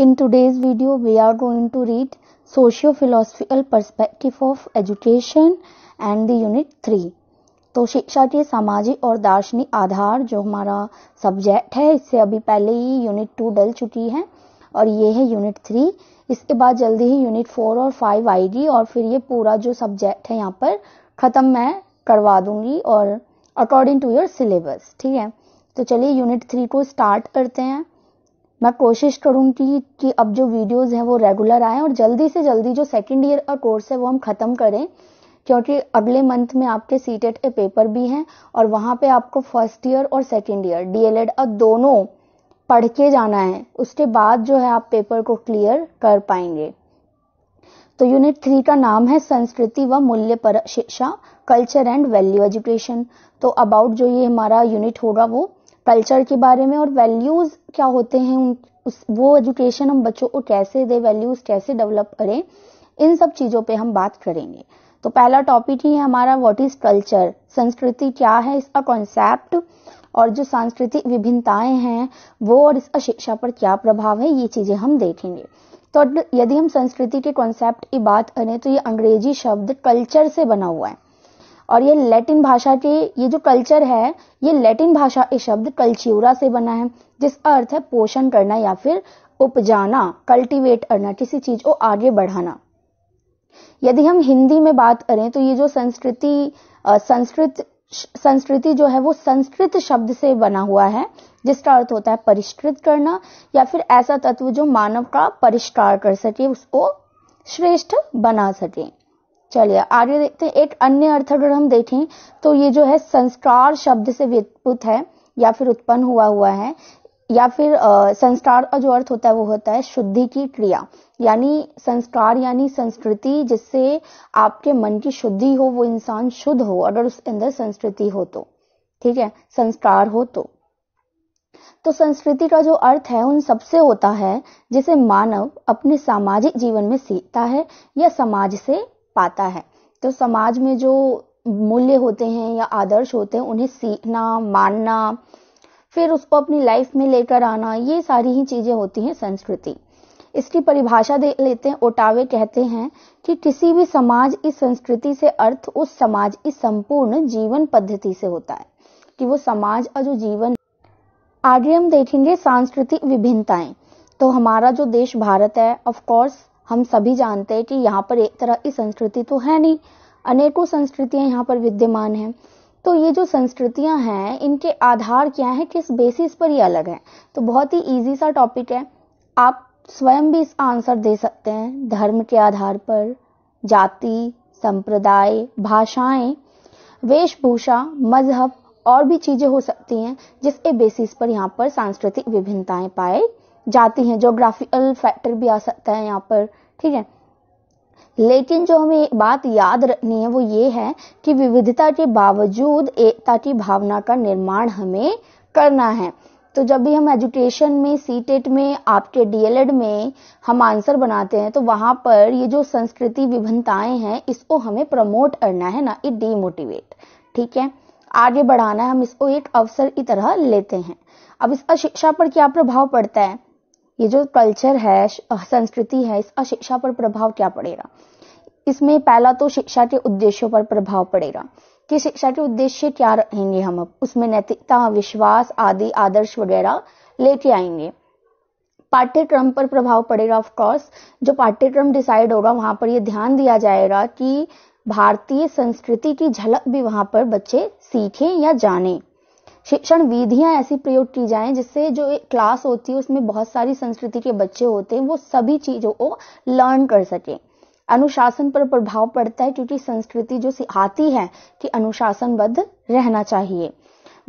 in today's video we are going to read socio philosophical perspective of education and the unit three तो शिक्षा के सामाजिक और दार्शनिक आधार जो हमारा सब्जेक्ट है इससे अभी पहले ही यूनिट टू डल चुकी है और ये है यूनिट थ्री इसके बाद जल्दी ही यूनिट फोर और फाइव आएगी और फिर ये पूरा जो सब्जेक्ट है यहाँ पर ख़त्म मैं करवा दूंगी और अकॉर्डिंग टू योर सिलेबस ठीक है तो चलिए यूनिट थ्री को स्टार्ट करते हैं मैं कोशिश करूँगी कि अब जो वीडियोस हैं वो रेगुलर आए और जल्दी से जल्दी जो सेकेंड ईयर का कोर्स है वो हम ख़त्म करें क्योंकि अगले मंथ में आपके सी टेट के पेपर भी हैं और वहां पे आपको फर्स्ट ईयर और सेकेंड ईयर डीएलएड और दोनों पढ़ के जाना है उसके बाद जो है आप पेपर को क्लियर कर पाएंगे तो यूनिट थ्री का नाम है संस्कृति व मूल्य पर शिक्षा कल्चर एंड वैल्यू एजुकेशन तो अबाउट जो ये हमारा यूनिट होगा वो कल्चर के बारे में और वैल्यूज़ क्या होते हैं उन उस वो एजुकेशन हम बच्चों को कैसे दे वैल्यूज़ कैसे डेवलप करें इन सब चीज़ों पे हम बात करेंगे तो पहला टॉपिक ही है हमारा व्हाट इज़ कल्चर संस्कृति क्या है इसका कॉन्सेप्ट और जो सांस्कृतिक विभिन्नताएं हैं वो और इसका शिक्षा पर क्या प्रभाव है ये चीज़ें हम देखेंगे तो यदि हम संस्कृति के कॉन्सेप्ट की बात करें तो ये अंग्रेजी शब्द कल्चर से बना हुआ है और ये लैटिन भाषा के ये जो कल्चर है ये लैटिन भाषा के शब्द कल्चियोरा से बना है जिस अर्थ है पोषण करना या फिर उपजाना कल्टीवेट करना किसी चीज को आगे बढ़ाना यदि हम हिंदी में बात करें तो ये जो संस्कृति संस्कृत संस्कृति जो है वो संस्कृत शब्द से बना हुआ है जिसका अर्थ होता है परिष्कृत करना या फिर ऐसा तत्व जो मानव का परिष्कार कर सके उसको श्रेष्ठ बना सके चलिए आगे देखते हैं एक अन्य अर्थ अगर हम देखें तो ये जो है संस्कार शब्द से व्युत है या फिर उत्पन्न हुआ हुआ है या फिर संस्कार का जो अर्थ होता है वो होता है शुद्धि की क्रिया यानी संस्कार यानी संस्कृति जिससे आपके मन की शुद्धि हो वो इंसान शुद्ध हो अगर उसके अंदर संस्कृति हो तो ठीक है संस्कार हो तो तो संस्कृति का जो अर्थ है उन सबसे होता है जिसे मानव अपने सामाजिक जीवन में सीखता है या समाज से पाता है तो समाज में जो मूल्य होते हैं या आदर्श होते हैं उन्हें सीखना मानना फिर उसको अपनी लाइफ में लेकर आना ये सारी ही चीज़ें होती हैं संस्कृति इसकी परिभाषा दे लेते हैं ओटावे कहते हैं कि किसी भी समाज इस संस्कृति से अर्थ उस समाज की संपूर्ण जीवन पद्धति से होता है कि वो समाज का जो जीवन आगे हम देखेंगे सांस्कृतिक विभिन्नताएं तो हमारा जो देश भारत है ऑफ कोर्स हम सभी जानते हैं कि यहाँ पर एक तरह की संस्कृति तो है नहीं अनेकों संस्कृतियां यहाँ पर विद्यमान हैं तो ये जो संस्कृतियां हैं इनके आधार क्या है किस बेसिस पर ये अलग है तो बहुत ही ईजी सा टॉपिक है आप स्वयं भी इसका आंसर दे सकते हैं धर्म के आधार पर जाति संप्रदाय भाषाएं वेशभूषा मजहब और भी चीज़ें हो सकती हैं जिसके बेसिस पर यहाँ पर सांस्कृतिक विभिन्नताएं पाई जाती हैं जोग्राफिकल फैक्टर भी आ सकता है यहाँ पर ठीक है लेकिन जो हमें बात याद रखनी है वो ये है कि विविधता के बावजूद एकता की भावना का निर्माण हमें करना है तो जब भी हम एजुकेशन में सी टेट e में आपके डीएलएड में हम आंसर बनाते हैं तो वहां पर ये जो संस्कृति विभिन्नताएं हैं इसको हमें प्रमोट करना है ना इट डीमोटिवेट ठीक है आगे बढ़ाना है हम इसको एक अवसर की तरह लेते हैं अब इसका शिक्षा पर क्या प्रभाव पड़ता है ये जो कल्चर है संस्कृति है इसका शिक्षा पर प्रभाव क्या पड़ेगा इसमें पहला तो शिक्षा के उद्देश्यों पर प्रभाव पड़ेगा कि शिक्षा के उद्देश्य क्या रहेंगे हम अब उसमें नैतिकता विश्वास आदि आदर्श वगैरह लेके आएंगे पाठ्यक्रम पर प्रभाव पड़ेगा ऑफ कोर्स जो पाठ्यक्रम डिसाइड होगा वहां पर ये ध्यान दिया जाएगा कि भारतीय संस्कृति की झलक भी वहां पर बच्चे सीखें या जानें शिक्षण विधियां ऐसी प्रयोग की जाए जिससे जो एक क्लास होती है उसमें बहुत सारी संस्कृति के बच्चे होते हैं वो सभी चीज़ों को लर्न कर सके अनुशासन पर प्रभाव पड़ता है क्योंकि संस्कृति जो सिखाती है कि अनुशासनबद्ध रहना चाहिए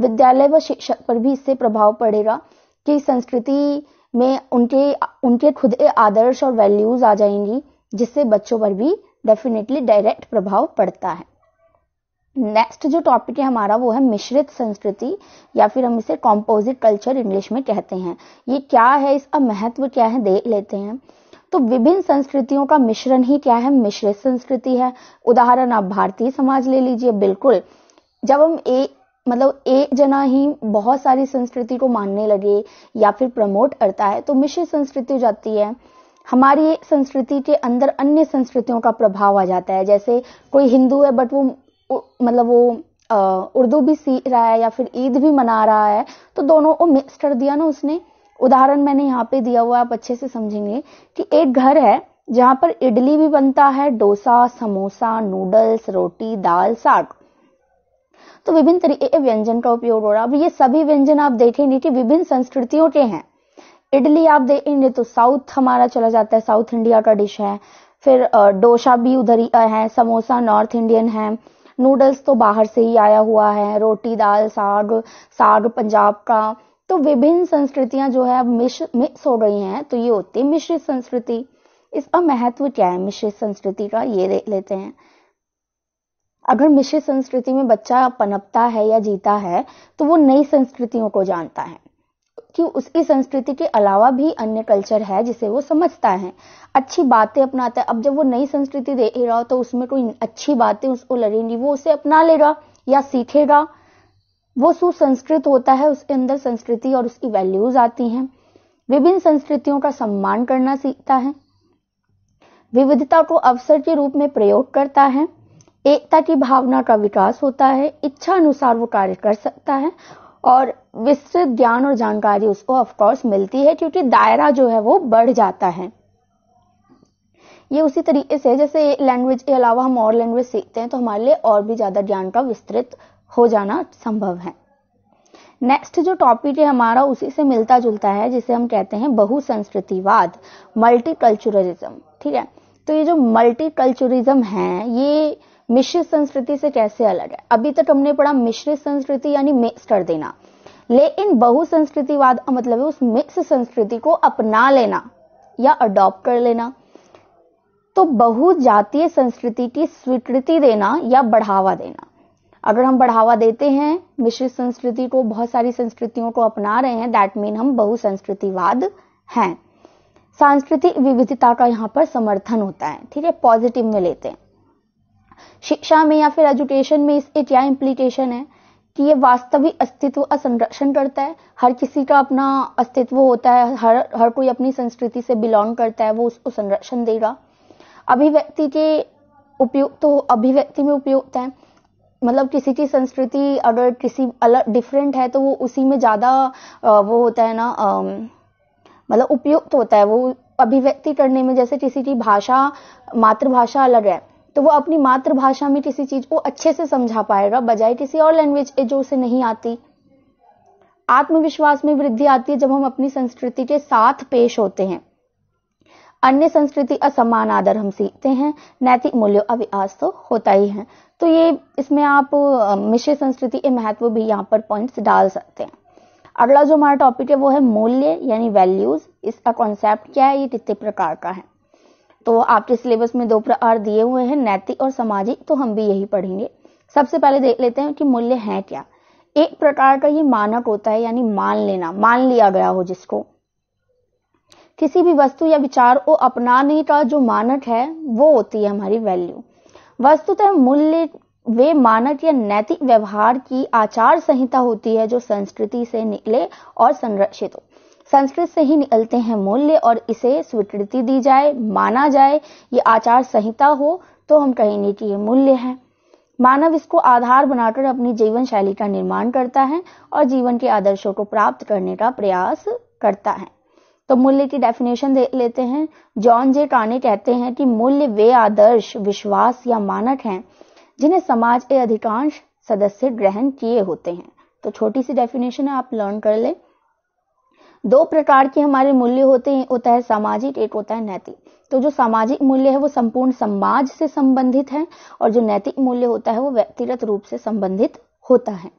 विद्यालय व शिक्षक पर भी इससे प्रभाव पड़ेगा कि संस्कृति में उनके उनके खुद के आदर्श और वैल्यूज आ जाएंगी जिससे बच्चों पर भी डेफिनेटली डायरेक्ट प्रभाव पड़ता है नेक्स्ट जो टॉपिक है हमारा वो है मिश्रित संस्कृति या फिर हम इसे कॉम्पोजिट कल्चर इंग्लिश में कहते हैं ये क्या है इसका महत्व क्या है देख लेते हैं तो विभिन्न संस्कृतियों का मिश्रण ही क्या है मिश्रित संस्कृति है उदाहरण आप भारतीय समाज ले लीजिए बिल्कुल जब हम ए मतलब एक जना ही बहुत सारी संस्कृति को मानने लगे या फिर प्रमोट करता है तो मिश्रित संस्कृति हो जाती है हमारी संस्कृति के अंदर अन्य संस्कृतियों का प्रभाव आ जाता है जैसे कोई हिंदू है बट वो मतलब वो उर्दू भी सीख रहा है या फिर ईद भी मना रहा है तो दोनों को मिक्स कर दिया ना उसने उदाहरण मैंने यहाँ पे दिया हुआ आप अच्छे से समझेंगे कि एक घर है जहाँ पर इडली भी बनता है डोसा समोसा नूडल्स रोटी दाल साग तो विभिन्न तरीके के व्यंजन का उपयोग हो रहा है अब ये सभी व्यंजन आप देखेंगे कि विभिन्न संस्कृतियों के हैं इडली आप देखेंगे तो साउथ हमारा चला जाता है साउथ इंडिया का डिश है फिर डोसा भी उधर ही है समोसा नॉर्थ इंडियन है नूडल्स तो बाहर से ही आया हुआ है रोटी दाल साग साग पंजाब का तो विभिन्न संस्कृतियां जो है मिक्स हो गई हैं तो ये होती है मिश्रित संस्कृति इसका महत्व क्या है मिश्रित संस्कृति का ये देख लेते हैं अगर मिश्रित संस्कृति में बच्चा पनपता है या जीता है तो वो नई संस्कृतियों को जानता है कि उसकी संस्कृति के अलावा भी अन्य कल्चर है जिसे वो समझता है अच्छी बातें अपनाता है अब जब वो नई संस्कृति दे रहा हो तो उसमें कोई अच्छी बातें उसको लड़ेंगी वो उसे अपना लेगा या सीखेगा वो सुसंस्कृत होता है उसके अंदर संस्कृति और उसकी वैल्यूज आती हैं विभिन्न संस्कृतियों का सम्मान करना सीखता है विविधता को अवसर के रूप में प्रयोग करता है एकता की भावना का विकास होता है इच्छा अनुसार वो कार्य कर सकता है और विस्तृत ज्ञान और जानकारी उसको ऑफकोर्स मिलती है क्योंकि दायरा जो है वो बढ़ जाता है ये उसी तरीके से जैसे लैंग्वेज के अलावा हम और लैंग्वेज सीखते हैं तो हमारे लिए और भी ज़्यादा ज्ञान का विस्तृत हो जाना संभव है नेक्स्ट जो टॉपिक है हमारा उसी से मिलता जुलता है जिसे हम कहते हैं बहुसंस्कृतिवाद मल्टीकल्चरलिज्म ठीक है तो ये जो मल्टीकल्चरिज्म है ये मिश्रित संस्कृति से कैसे अलग है अभी तक हमने पढ़ा मिश्रित संस्कृति यानी मिक्स कर देना लेकिन बहुसंस्कृतिवाद का मतलब है उस मिक्स संस्कृति को अपना लेना या अडॉप्ट कर लेना तो बहुजातीय संस्कृति की स्वीकृति देना या बढ़ावा देना अगर हम बढ़ावा देते हैं मिश्रित संस्कृति को बहुत सारी संस्कृतियों को अपना रहे हैं दैट मीन हम बहुसंस्कृतिवाद हैं सांस्कृतिक विविधता का यहाँ पर समर्थन होता है ठीक है पॉजिटिव में लेते हैं शिक्षा में या फिर एजुकेशन में इसके क्या इम्प्लीकेशन है कि ये वास्तविक अस्तित्व का संरक्षण करता है हर किसी का अपना अस्तित्व होता है हर हर कोई अपनी संस्कृति से बिलोंग करता है वो उसको संरक्षण देगा अभिव्यक्ति के उपयुक्त तो अभिव्यक्ति में उपयुक्त है मतलब किसी की संस्कृति अगर किसी अलग डिफरेंट है तो वो उसी में ज़्यादा वो होता है ना मतलब उपयुक्त होता है वो अभिव्यक्ति करने में जैसे किसी की भाषा मातृभाषा अलग है तो वो अपनी मातृभाषा में किसी चीज को अच्छे से समझा पाएगा बजाय किसी और लैंग्वेज जो उसे नहीं आती आत्मविश्वास में वृद्धि आती है जब हम अपनी संस्कृति के साथ पेश होते हैं अन्य संस्कृति असमान आदर हम सीखते हैं नैतिक मूल्य अभ्यास तो होता ही है तो ये इसमें आप मिश्र संस्कृति के महत्व भी यहाँ पर पॉइंट्स डाल सकते हैं अगला जो हमारा टॉपिक है वो है मूल्य यानी वैल्यूज इसका कॉन्सेप्ट क्या है ये कितने प्रकार का है तो आपके सिलेबस में दो प्रकार दिए हुए हैं नैतिक और सामाजिक तो हम भी यही पढ़ेंगे सबसे पहले देख लेते हैं कि मूल्य है क्या एक प्रकार का ये मानक होता है यानी मान लेना मान लिया गया हो जिसको किसी भी वस्तु या विचार को अपनाने का जो मानक है वो होती है हमारी वैल्यू वस्तुतः मूल्य वे मानक या नैतिक व्यवहार की आचार संहिता होती है जो संस्कृति से निकले और संरक्षित हो संस्कृत से ही निकलते हैं मूल्य और इसे स्वीकृति दी जाए माना जाए ये आचार संहिता हो तो हम कहेंगे कि ये मूल्य है मानव इसको आधार बनाकर अपनी जीवन शैली का निर्माण करता है और जीवन के आदर्शों को प्राप्त करने का प्रयास करता है तो मूल्य की डेफिनेशन दे लेते हैं जॉन जे टाने कहते हैं कि मूल्य वे आदर्श विश्वास या मानक हैं जिन्हें समाज के अधिकांश सदस्य ग्रहण किए होते हैं तो छोटी सी डेफिनेशन आप लर्न कर लें दो प्रकार के हमारे मूल्य होते हैं होता है सामाजिक एक होता है नैतिक तो जो सामाजिक मूल्य है वो संपूर्ण समाज से संबंधित है और जो नैतिक मूल्य होता है वो व्यक्तिगत रूप से संबंधित होता है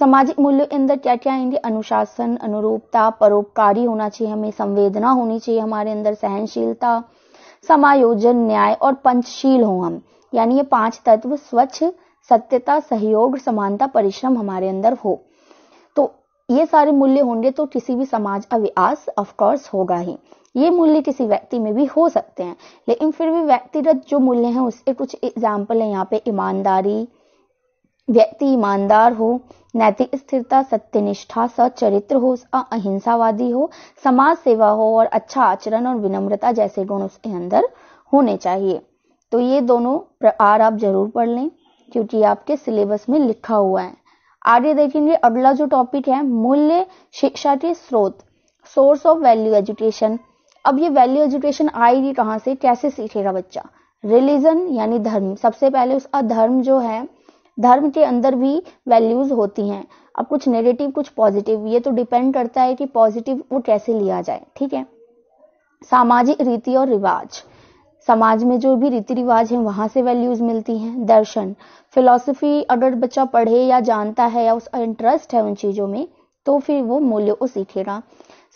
सामाजिक मूल्य के अंदर क्या क्या आएंगे अनुशासन अनुरूपता परोपकारी होना चाहिए हमें संवेदना होनी चाहिए हमारे अंदर सहनशीलता समायोजन न्याय और पंचशील हो हम यानी ये पांच तत्व स्वच्छ सत्यता सहयोग समानता परिश्रम हमारे अंदर हो ये सारे मूल्य होंगे तो किसी भी समाज का विकास ऑफकोर्स होगा ही ये मूल्य किसी व्यक्ति में भी हो सकते हैं लेकिन फिर भी व्यक्तिगत जो मूल्य हैं उसके कुछ एग्जाम्पल है यहाँ पे ईमानदारी व्यक्ति ईमानदार हो नैतिक स्थिरता सत्यनिष्ठा सचरित्र हो अहिंसावादी हो समाज सेवा हो और अच्छा आचरण और विनम्रता जैसे गुण उसके अंदर होने चाहिए तो ये दोनों प्रकार आप जरूर पढ़ लें क्योंकि आपके सिलेबस में लिखा हुआ है आगे देखेंगे अगला जो टॉपिक है मूल्य शिक्षा के स्रोत सोर्स ऑफ वैल्यू एजुकेशन अब ये वैल्यू एजुकेशन आएगी कहाँ से कैसे सीखेगा बच्चा रिलीजन यानी धर्म सबसे पहले उसका धर्म जो है धर्म के अंदर भी वैल्यूज होती हैं अब कुछ नेगेटिव कुछ पॉजिटिव ये तो डिपेंड करता है कि पॉजिटिव वो कैसे लिया जाए ठीक है सामाजिक रीति और रिवाज समाज में जो भी रीति रिवाज है वहां से वैल्यूज़ मिलती हैं दर्शन फिलॉसफी अगर बच्चा पढ़े या जानता है या उसका इंटरेस्ट है उन चीज़ों में तो फिर वो मूल्य को सीखेगा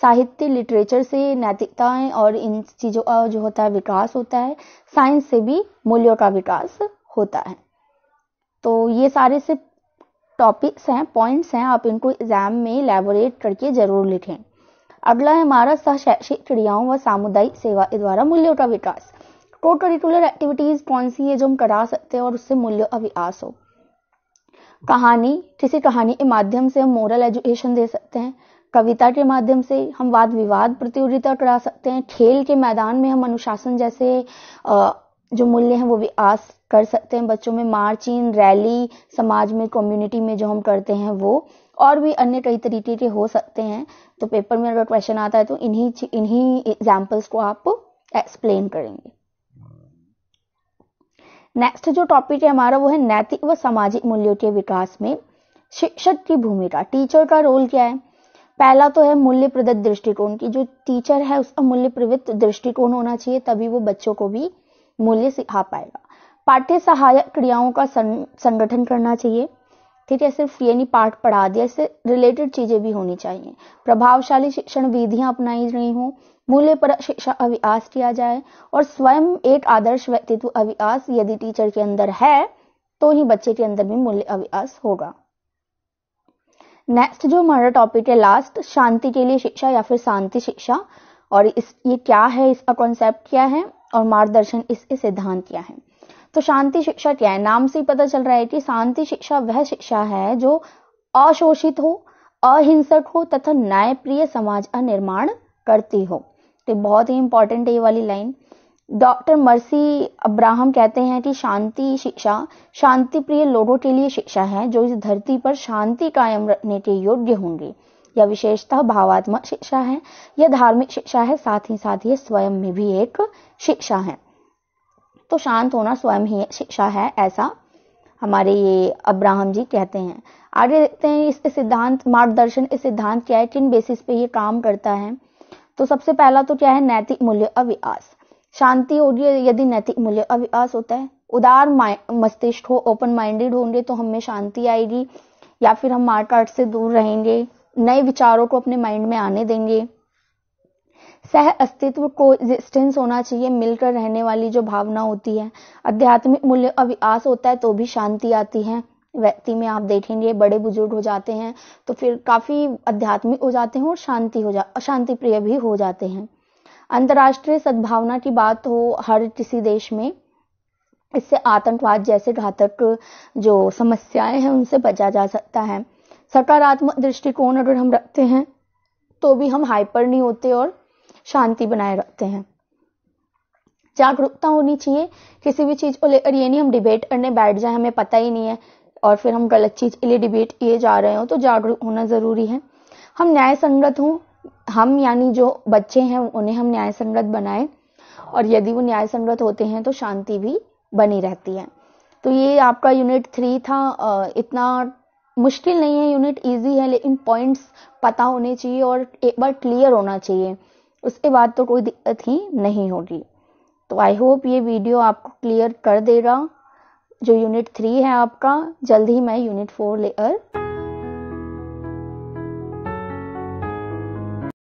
साहित्य लिटरेचर से नैतिकताएं और इन चीज़ों का जो होता है विकास होता है साइंस से भी मूल्यों का विकास होता है तो ये सारे से टॉपिक्स हैं पॉइंट्स हैं आप इनको एग्ज़ाम में लेबोरेट करके ज़रूर लिखें अगला है हमारा शैक्षिक क्रियाओं व सामुदायिक सेवा के द्वारा मूल्यों का विकास को करिकुलर एक्टिविटीज कौन सी है जो हम करा सकते हैं और उससे मूल्य अभ्यास हो कहानी किसी कहानी के माध्यम से हम मॉरल एजुकेशन दे सकते हैं कविता के माध्यम से हम वाद विवाद प्रतियोगिता करा सकते हैं खेल के मैदान में हम अनुशासन जैसे जो मूल्य हैं वो विकास कर सकते हैं बच्चों में मार्चिंग रैली समाज में कम्युनिटी में जो हम करते हैं वो और भी अन्य कई तरीके के हो सकते हैं तो पेपर में अगर क्वेश्चन आता है तो इन्हीं इन्हीं एग्जाम्पल्स को आप एक्सप्लेन करेंगे नेक्स्ट जो टॉपिक है हमारा वो है नैतिक व सामाजिक मूल्यों के विकास में शिक्षक की भूमिका टीचर का रोल क्या है पहला तो है मूल्य प्रदत्त दृष्टिकोण की जो टीचर है उसका मूल्य प्रवृत्त दृष्टिकोण होना चाहिए तभी वो बच्चों को भी मूल्य सिखा पाएगा पाठ्य सहायक क्रियाओं का संगठन करना चाहिए ठीक है सिर्फ ये नहीं पाठ पढ़ा दिया इससे रिलेटेड चीजें भी होनी चाहिए प्रभावशाली शिक्षण विधियां अपनाई गई हों मूल्य पर शिक्षा अभ्यास किया जाए और स्वयं एक आदर्श व्यक्तित्व अभ्यास यदि टीचर के अंदर है तो ही बच्चे के अंदर भी मूल्य अभ्यास होगा नेक्स्ट जो हमारा टॉपिक है लास्ट शांति के लिए शिक्षा या फिर शांति शिक्षा और इस ये क्या है इसका कॉन्सेप्ट क्या है और मार्गदर्शन इसके सिद्धांत क्या है तो शांति शिक्षा क्या है नाम से ही पता चल रहा है कि शांति शिक्षा वह शिक्षा है जो अशोषित हो अहिंसक हो तथा न्यायप्रिय समाज का निर्माण करती हो तो बहुत ही इंपॉर्टेंट है ये वाली लाइन डॉक्टर मर्सी अब्राहम कहते हैं कि शांति शिक्षा शांति प्रिय लोगों के लिए शिक्षा है जो इस धरती पर शांति कायम रखने के योग्य होंगे यह विशेषता भावात्मक शिक्षा है यह धार्मिक शिक्षा है साथ ही साथ ये स्वयं में भी एक शिक्षा है तो शांत होना स्वयं ही शिक्षा है ऐसा हमारे ये अब्राहम जी कहते हैं आगे देखते हैं इस सिद्धांत मार्गदर्शन इस सिद्धांत क्या है किन बेसिस पे ये काम करता है तो सबसे पहला तो क्या है नैतिक मूल्य अविकास शांति होगी यदि नैतिक मूल्य अविकास होता है उदार मस्तिष्क हो ओपन माइंडेड होंगे तो हमें शांति आएगी या फिर हम मार्ट आर्ट से दूर रहेंगे नए विचारों को अपने माइंड में आने देंगे सह अस्तित्व को एग्जिस्टेंस होना चाहिए मिलकर रहने वाली जो भावना होती है आध्यात्मिक मूल्य अविकास होता है तो भी शांति आती है व्यक्ति में आप देखेंगे बड़े बुजुर्ग हो जाते हैं तो फिर काफ़ी अध्यात्मिक हो जाते हैं और शांति हो जा अशांति प्रिय भी हो जाते हैं अंतर्राष्ट्रीय सद्भावना की बात हो हर किसी देश में इससे आतंकवाद जैसे घातक जो समस्याएं हैं उनसे बचा जा सकता है सकारात्मक दृष्टिकोण अगर हम रखते हैं तो भी हम हाइपर नहीं होते और शांति बनाए रखते हैं जागरूकता होनी चाहिए किसी भी चीज को लेकर ये नहीं हम डिबेट करने बैठ जाए हमें पता ही नहीं है और फिर हम गलत चीज़ के लिए डिबेट किए जा रहे हो तो जागरूक होना ज़रूरी है हम न्याय संगत हों हम यानी जो बच्चे हैं उन्हें हम न्याय संगत बनाए और यदि वो न्याय संगत होते हैं तो शांति भी बनी रहती है तो ये आपका यूनिट थ्री था इतना मुश्किल नहीं है यूनिट इजी है लेकिन पॉइंट्स पता होने चाहिए और एक बार क्लियर होना चाहिए उसके बाद तो कोई दिक्कत ही नहीं होगी तो आई होप ये वीडियो आपको क्लियर कर देगा जो यूनिट थ्री है आपका जल्द ही मैं यूनिट फोर लेकर